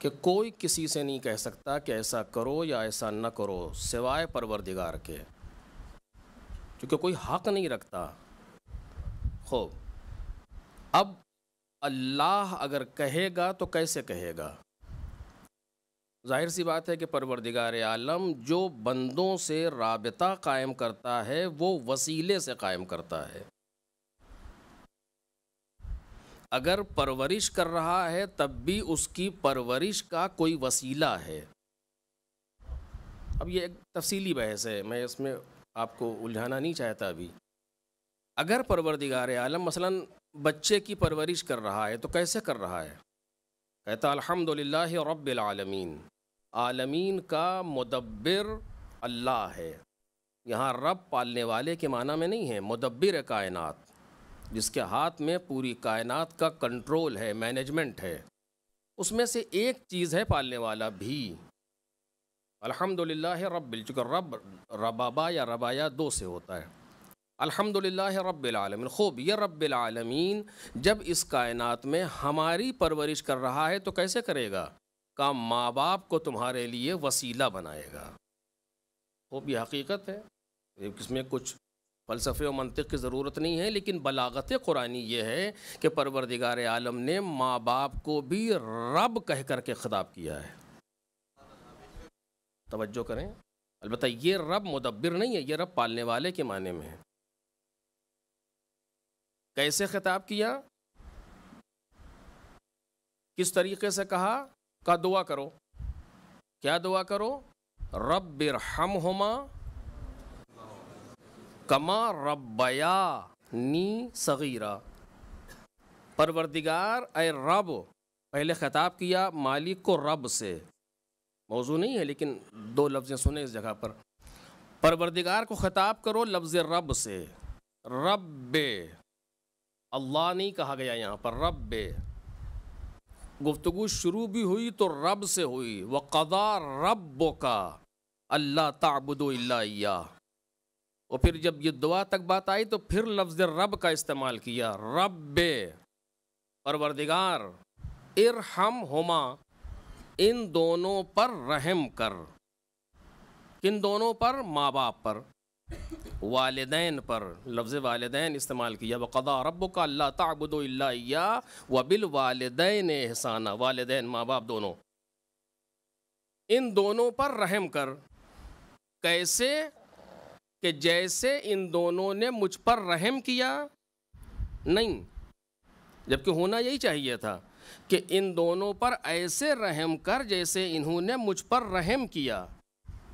कि कोई किसी से नहीं कह सकता कि ऐसा करो या ऐसा न करो सिवाय परवरदिगार के क्योंकि कोई हक नहीं रखता खूब अब अल्लाह अगर कहेगा तो कैसे कहेगा जाहिर सी बात है कि परवरदिगार आलम जो बंदों से रबता कायम करता है वो वसीले से कायम करता है अगर परवरिश कर रहा है तब भी उसकी परवरिश का कोई वसीला है अब ये एक तफसीली बहस है मैं इसमें आपको उलझाना नहीं चाहता अभी अगर परवरदिगार आलम मसला बच्चे की परवरिश कर रहा है तो कैसे कर रहा है कहता अल्हम्दुलिल्लाह आलमीन का मुदब्बिर अल्लाह है यहाँ रब पालने वाले के माना में नहीं है मुदब्बिर कायनात जिसके हाथ में पूरी कायनात का कंट्रोल है मैनेजमेंट है उसमें से एक चीज़ है पालने वाला भी अल्हम्दुलिल्लाह रब बिल चुका रब रबाबा या रबाया दो से होता है अल्हम्दुलिल्लाह रबालमिन खूब ये रबालमीन जब इस कायनात में हमारी परवरिश कर रहा है तो कैसे करेगा का माँ बाप को तुम्हारे लिए वसीला बनाएगा वो भी हकीकत है इसमें कुछ फ़लसफ़े और मंतिक की ज़रूरत नहीं है लेकिन बलागत कुरानी यह है कि परवरदिगार आलम ने माँ बाप को भी रब कह कर के ख़िताब किया है तोज्जो करें अलबत् ये रब मुदब्बिर नहीं है ये रब पालने वाले के माने में है कैसे ख़िताब किया किस तरीके से कहा का दुआ करो क्या दुआ करो रब हम होमा कमा रबया नी सगीरा परवरदिगार ए रब पहले खिताब किया मालिक को रब से मौजू नहीं है लेकिन दो लफ्ज़ सुने इस जगह पर परवरदिगार को खिताब करो लफ्ज़ रब से रब अल्लाह नहीं कहा गया यहाँ पर रब गुफ्तु शुरू भी हुई तो रब से हुई वक़दा रब का अल्लाह ताबुदोल्ला और फिर जब ये दुआ तक बात आई तो फिर लफ्ज़ रब का इस्तेमाल किया रब परवरदिगार हम हुमा इन दोनों पर रहम कर किन दोनों पर माँ बाप पर वालदेन पर लफ्ज़ वालदेन इस्तेमाल किया वक़दा रब का अल्लाह तबुदया व बिल वालदेन एहसाना वालदेन माँ बाप दोनों इन दोनों पर रहम कर कैसे कि जैसे इन दोनों ने मुझ पर रहम किया नहीं जबकि होना यही चाहिए था कि इन दोनों पर ऐसे रहम कर जैसे इन्होंने मुझ पर रहम किया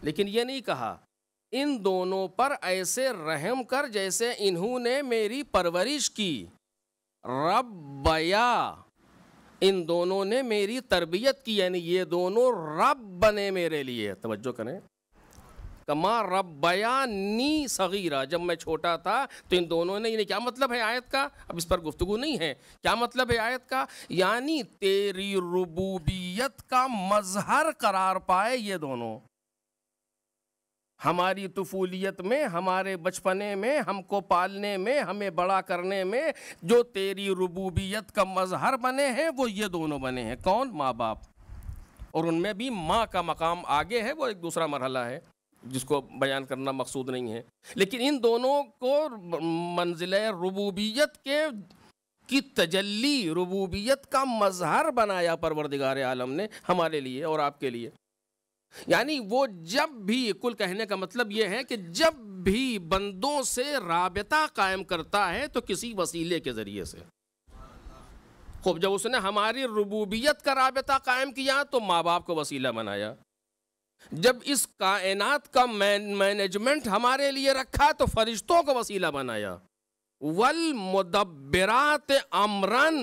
लेकिन ये नहीं कहा इन दोनों पर ऐसे रहम कर जैसे इन्होंने मेरी परवरिश की रबया इन दोनों ने मेरी तरबियत की यानी ये दोनों रब बने मेरे लिए तवज्जो करें कमा रब्बया नी सगीरा जब मैं छोटा था तो इन दोनों ने इन्हें क्या मतलब है आयत का अब इस पर गुफ्तगु नहीं है क्या मतलब है आयत का यानी तेरी रबूबियत का मजहर करार पाए ये दोनों हमारी तफूलियत में हमारे बचपने में हमको पालने में हमें बड़ा करने में जो तेरी रबूबियत का मजहर बने हैं वो ये दोनों बने हैं कौन माँ बाप और उनमें भी माँ का मकाम आगे है वो एक दूसरा मरहला है जिसको बयान करना मकसूद नहीं है लेकिन इन दोनों को मंजिल रबूबियत के की तजल्ली रबूबियत का मजहर बनाया परवरदिगार आलम ने हमारे लिए और आपके लिए यानी वो जब भी कुल कहने का मतलब ये है कि जब भी बंदों से राबता कायम करता है तो किसी वसीले के ज़रिए से खूब जब उसने हमारी रबूबियत का रबता कायम किया तो माँ बाप को वसीला बनाया जब इस कायनात का मैनेजमेंट हमारे लिए रखा तो फरिश्तों को वसीला बनाया वल मुदबरात अमरन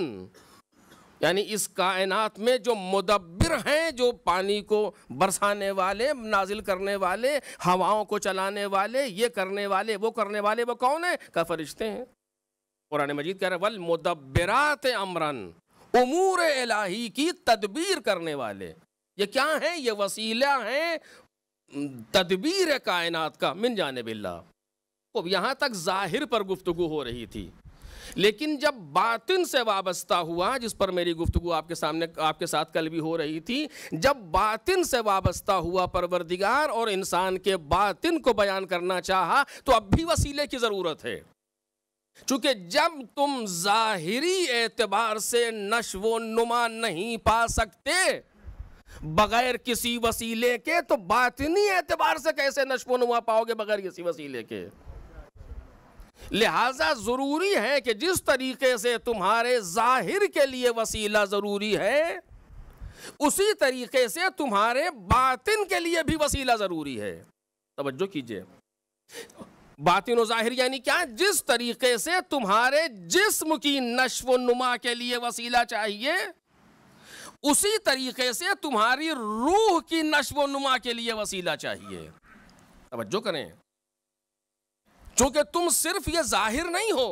यानी इस कायनात में जो मुदब फिर हैं जो पानी को बरसाने वाले नाजिल करने वाले हवाओं को चलाने वाले ये करने वाले वो करने वाले वो कौन है का फरिश्ते हैं कुरान मजीद कह रहे वल मुदबरात अमरन उमूर एलाही की तदबीर करने वाले ये क्या है ये वसीला है तदबीर कायनात का मिन जानब अब यहाँ तक जाहिर पर गुफ्तु हो रही थी लेकिन जब बातिन से वाबस्ता हुआ जिस पर मेरी गुफ्तु आपके सामने आपके साथ कल भी हो रही थी जब बातिन से वाबस्ता हुआ परवरदिगार और इंसान के बातिन को बयान करना चाहा तो अब भी वसीले की ज़रूरत है चूंकि जब तुम ज़ाहरी एतबार से नश्व नुमा नहीं पा सकते बगैर किसी वसीले के तो बातनी एतबार से कैसे नशो नुमा पाओगे बगैर किसी वसीले के लिहाजा ज़रूरी है कि जिस तरीके से तुम्हारे ज़ाहिर के लिए वसीला ज़रूरी है उसी तरीके से तुम्हारे बातिन के लिए भी वसीला ज़रूरी है तवज्जो कीजिए बातिन ज़ाहिर यानी क्या जिस तरीके से तुम्हारे जिस्म की नश्व नुमा के लिए वसीला चाहिए उसी तरीके से तुम्हारी रूह की नश्व नुमा के लिए वसीला चाहिए तवज्जो करें चूंकि तुम सिर्फ ये जाहिर नहीं हो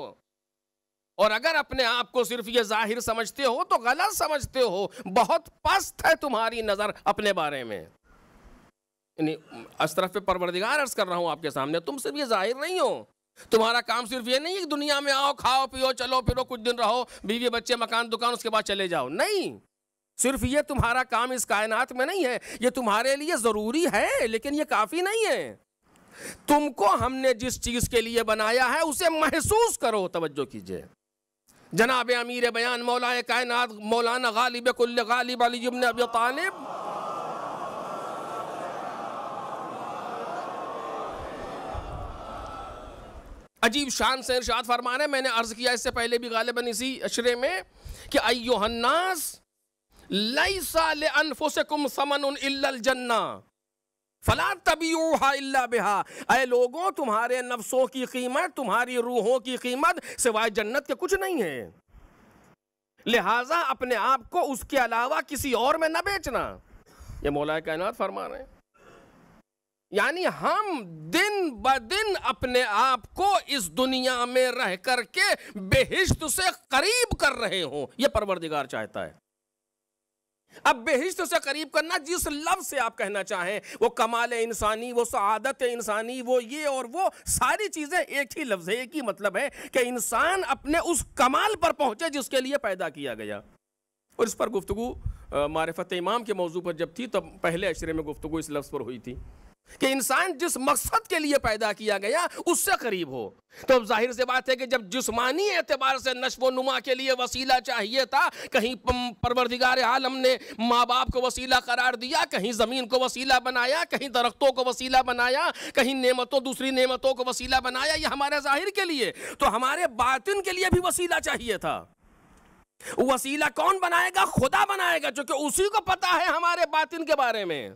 और अगर अपने आप को सिर्फ ये जाहिर समझते हो तो गलत समझते हो बहुत पस्त है तुम्हारी नज़र अपने बारे में इस तरफ परवरदिगार अर्ज कर रहा हूँ आपके सामने तुम सिर्फ ये जाहिर नहीं हो तुम्हारा काम सिर्फ ये नहीं है कि दुनिया में आओ खाओ पियो चलो फिरो कुछ दिन रहो बीवी बच्चे मकान दुकान उसके बाद चले जाओ नहीं सिर्फ ये तुम्हारा काम इस कायनात में नहीं है ये तुम्हारे लिए ज़रूरी है लेकिन ये काफ़ी नहीं है तुमको हमने जिस चीज के लिए बनाया है उसे महसूस करो तवज्जो कीजिए जनाब अमीर बयान मौलाए कायनात मौलाना गालिब कुल्ल गालिब अली इब्न अब तालिब अजीब शान से इरशाद फरमान है मैंने अर्ज किया इससे पहले भी गालिबन इसी अशरे में कि अयोहन्नास लई साल अनफुसकुम समन जन्ना फला तबीहा बेहा अय लोगों तुम्हारे नफ्सों की कीमत तुम्हारी रूहों की कीमत सिवाय जन्नत के कुछ नहीं है लिहाजा अपने आप को उसके अलावा किसी और में न बेचना ये मौलाए कायनात फरमा रहे यानी हम दिन ब दिन अपने आप को इस दुनिया में रह करके बेहिश्त से करीब कर रहे हों यह परवरदिगार चाहता है अब बेहिश्त से करीब करना जिस लफ्ज से आप कहना चाहें वो कमाल इंसानी वो सआदत इंसानी वो ये और वो सारी चीज़ें एक ही लफ्ज़ है एक ही मतलब है कि इंसान अपने उस कमाल पर पहुंचे जिसके लिए पैदा किया गया और इस पर गुफ्तु मारफत इमाम के मौजू पर जब थी तब पहले अशरे में गुफ्तु इस लफ्ज़ पर हुई थी कि इंसान जिस मकसद के लिए पैदा किया गया उससे करीब हो तो अब जाहिर से बात है कि जब जिस्मानी एतबार से नशो नुमा के लिए वसीला चाहिए था कहीं परवरदिगार आलम ने माँ बाप को वसीला करार दिया कहीं ज़मीन को वसीला बनाया कहीं दरख्तों को वसीला बनाया कहीं नेमतों दूसरी नेमतों को वसीला बनाया ये हमारे जाहिर के लिए तो हमारे बातिन के लिए भी वसीला चाहिए था वसीला कौन बनाएगा खुदा बनाएगा चूंकि उसी को पता है हमारे बातिन के बारे में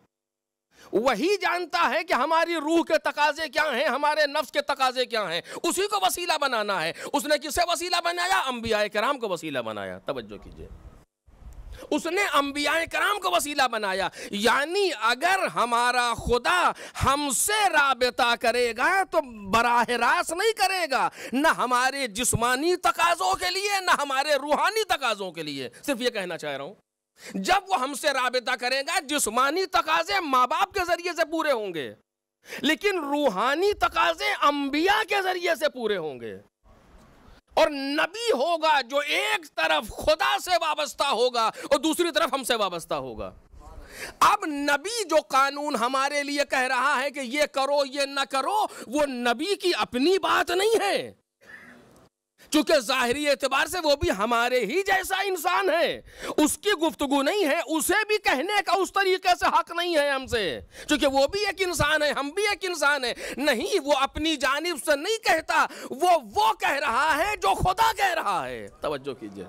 वही जानता है कि हमारी रूह के तकाजे क्या हैं हमारे नफ्स के तकाजे क्या हैं उसी को वसीला बनाना है उसने किसे वसीला बनाया अम्बिया कराम को वसीला बनाया तवज्जो कीजिए उसने अंबियाए कराम को वसीला बनाया यानी अगर हमारा खुदा हमसे राबता करेगा तो बराह रास्त नहीं करेगा ना हमारे जिस्मानी तकाज़ों के लिए ना हमारे रूहानी तकाज़ों के लिए सिर्फ ये कहना चाह रहा हूं जब वो हमसे रबता करेगा जिस्मानी तकाजे माँ बाप के जरिए से पूरे होंगे लेकिन रूहानी तकाजे अंबिया के जरिए से पूरे होंगे और नबी होगा जो एक तरफ खुदा से वाबस्ता होगा और दूसरी तरफ हमसे वाबस्ता होगा अब नबी जो कानून हमारे लिए कह रहा है कि ये करो ये ना करो वो नबी की अपनी बात नहीं है चूंकि ज़ाहरी एतबार से वो भी हमारे ही जैसा इंसान है उसकी गुफ्तगु नहीं है उसे भी कहने का उस तरीके से हक नहीं है हमसे चूंकि वो भी एक इंसान है हम भी एक इंसान है नहीं वो अपनी जानब से नहीं कहता वो वो कह रहा है जो खुदा कह रहा है तवज्जो कीजिए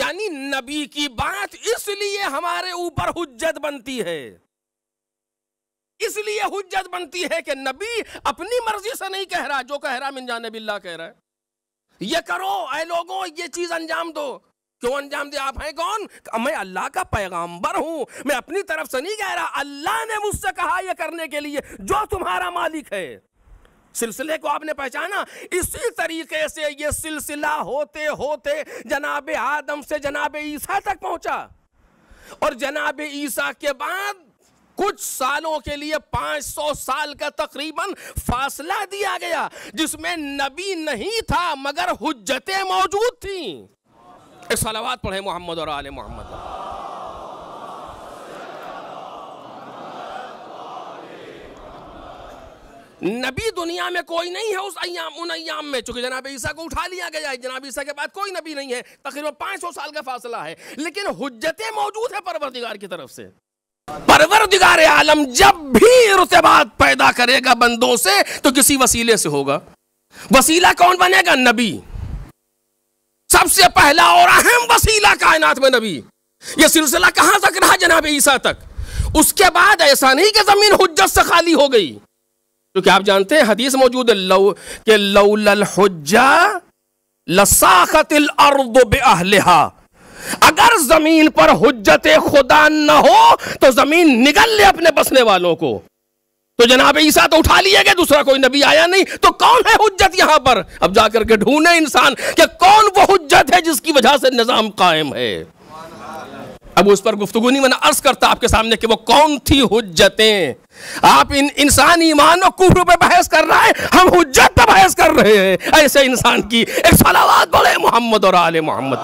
यानी नबी की बात इसलिए हमारे ऊपर हुज्जत बनती है इसलिए हुज्जत बनती है कि नबी अपनी मर्जी से नहीं कह रहा जो कह रहा मिन बिल्ला कह रहा है ये करो ऐ लोगों ये चीज अंजाम दो क्यों अंजाम दिया आप हैं कौन मैं अल्लाह का पैगंबर हूं मैं अपनी तरफ से नहीं कह रहा अल्लाह ने मुझसे कहा यह करने के लिए जो तुम्हारा मालिक है सिलसिले को आपने पहचाना इसी तरीके से ये सिलसिला होते होते जनाब आदम से जनाब ईसा तक पहुंचा और जनाब ईसा के बाद कुछ सालों के लिए 500 साल का तकरीबन फासला दिया गया जिसमें नबी नहीं था मगर हुज्जतें मौजूद थी एक सलावाद पढ़े मोहम्मद और आल मोहम्मद नबी दुनिया में कोई नहीं है उस अयाम उन अयाम में चूंकि जनाब ईसा को उठा लिया गया है जनाब ईसा के बाद कोई नबी नहीं है तकरीबन 500 साल का फासला है लेकिन हुज्जतें मौजूद है परवरदिगार की तरफ से परवरदिगार आलम जब भी रुतबात पैदा करेगा बंदों से तो किसी वसीले से होगा वसीला कौन बनेगा नबी सबसे पहला और अहम वसीला कायनात में नबी यह सिलसिला कहां तक रहा जनाब ईसा तक उसके बाद ऐसा नहीं कि जमीन हुज्जत से खाली हो गई क्योंकि आप जानते हैं हदीस मौजूद है लव के लौल लसाखतिल अर्द बेहलहा अगर जमीन पर हजत खुदा न हो तो जमीन निगल ले अपने बसने वालों को तो जनाब ईसा तो उठा लिए गए दूसरा कोई नबी आया नहीं तो कौन है हुज्जत यहां पर अब जाकर के ढूंढे इंसान कि कौन वो हजत है जिसकी वजह से निजाम कायम है अब उस पर गुफ्तगु नहीं मैंने अर्ज करता आपके सामने कि वो कौन थी हुज्जतें आप इन इंसान ईमान और कुफर पे बहस कर रहा है हम हुज्जत पर बहस कर रहे हैं ऐसे इंसान की एक सलावाद बड़े मोहम्मद और आल मोहम्मद